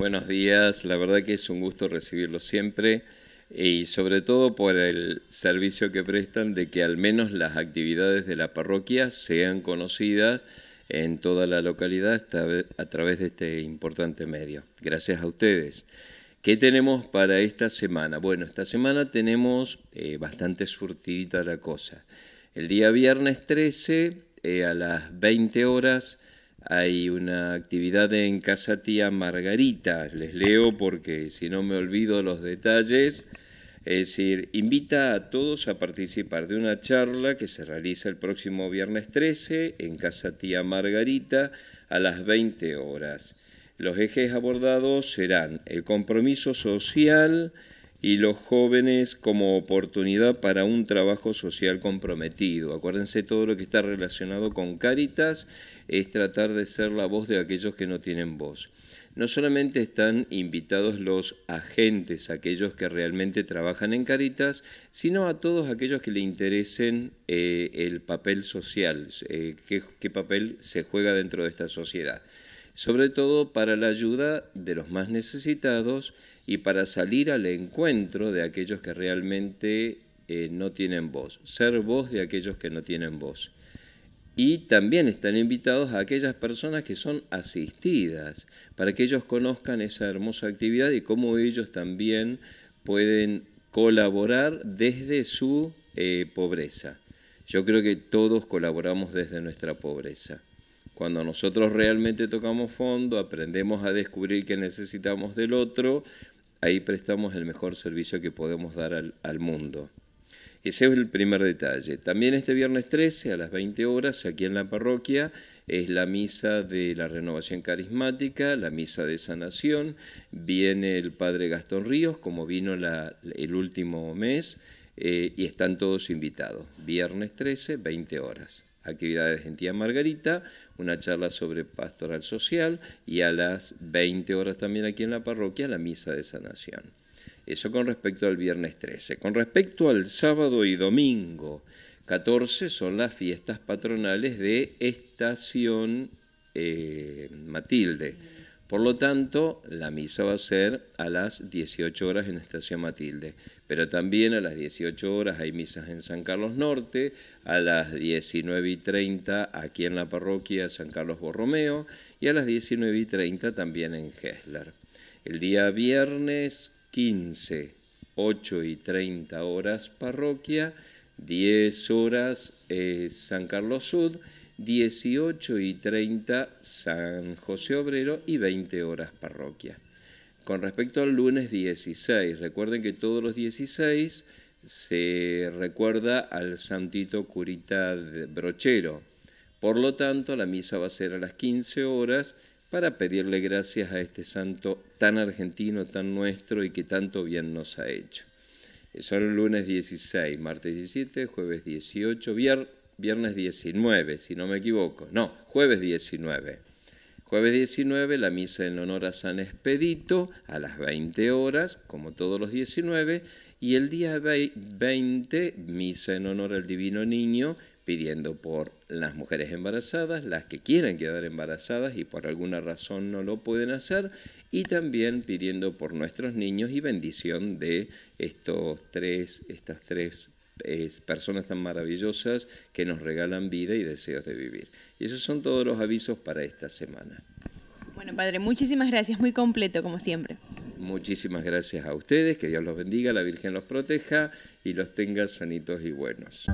Buenos días, la verdad que es un gusto recibirlo siempre eh, y sobre todo por el servicio que prestan de que al menos las actividades de la parroquia sean conocidas en toda la localidad a través de este importante medio. Gracias a ustedes. ¿Qué tenemos para esta semana? Bueno, esta semana tenemos eh, bastante surtidita la cosa. El día viernes 13 eh, a las 20 horas hay una actividad en Casa Tía Margarita, les leo porque si no me olvido los detalles. Es decir, invita a todos a participar de una charla que se realiza el próximo viernes 13 en Casa Tía Margarita a las 20 horas. Los ejes abordados serán el compromiso social, y los jóvenes como oportunidad para un trabajo social comprometido. Acuérdense, todo lo que está relacionado con Caritas es tratar de ser la voz de aquellos que no tienen voz. No solamente están invitados los agentes, aquellos que realmente trabajan en Caritas, sino a todos aquellos que le interesen eh, el papel social, eh, qué papel se juega dentro de esta sociedad sobre todo para la ayuda de los más necesitados y para salir al encuentro de aquellos que realmente eh, no tienen voz, ser voz de aquellos que no tienen voz. Y también están invitados a aquellas personas que son asistidas, para que ellos conozcan esa hermosa actividad y cómo ellos también pueden colaborar desde su eh, pobreza. Yo creo que todos colaboramos desde nuestra pobreza. Cuando nosotros realmente tocamos fondo, aprendemos a descubrir que necesitamos del otro, ahí prestamos el mejor servicio que podemos dar al, mundo. Ese es el primer detalle. También este viernes 13 a las 20 horas, aquí en la parroquia, es la misa de la renovación carismática, la misa de sanación. Viene el padre Gastón Ríos, como vino el último mes, eh, y están todos invitados. Viernes 13, 20 horas actividades en Tía Margarita, una charla sobre pastoral social y a las 20 horas también aquí en la parroquia la misa de sanación. Eso con respecto al viernes 13. Con respecto al sábado y domingo 14 son las fiestas patronales de Estación eh, Matilde por lo tanto, la misa va a ser a las 18 horas en Estación Matilde, pero también a las 18 horas hay misas en San Carlos Norte, a las 19 y 30 aquí en la parroquia San Carlos Borromeo y a las 19 y 30 también en Gessler. El día viernes 15, 8 y 30 horas parroquia, 10 horas eh, San Carlos Sud 18 y 30 San José Obrero y 20 horas parroquia. Con respecto al lunes 16, recuerden que todos los 16 se recuerda al santito curita de brochero. Por lo tanto, la misa va a ser a las 15 horas para pedirle gracias a este santo tan argentino, tan nuestro y que tanto bien nos ha hecho. Son lunes 16, martes 17, jueves 18, viernes viernes 19, si no me equivoco. No, jueves 19. Jueves 19, la misa en honor a San Expedito, a las 20 horas, como todos los 19, y el día 20, misa en honor al Divino Niño, pidiendo por las mujeres embarazadas, las que quieren quedar embarazadas y por alguna razón no lo pueden hacer, y también pidiendo por nuestros niños y bendición de estos tres, estas tres personas tan maravillosas que nos regalan vida y deseos de vivir. Y esos son todos los avisos para esta semana. Bueno, padre, muchísimas gracias, muy completo como siempre. Muchísimas gracias a ustedes, que Dios los bendiga, la Virgen los proteja y los tenga sanitos y buenos.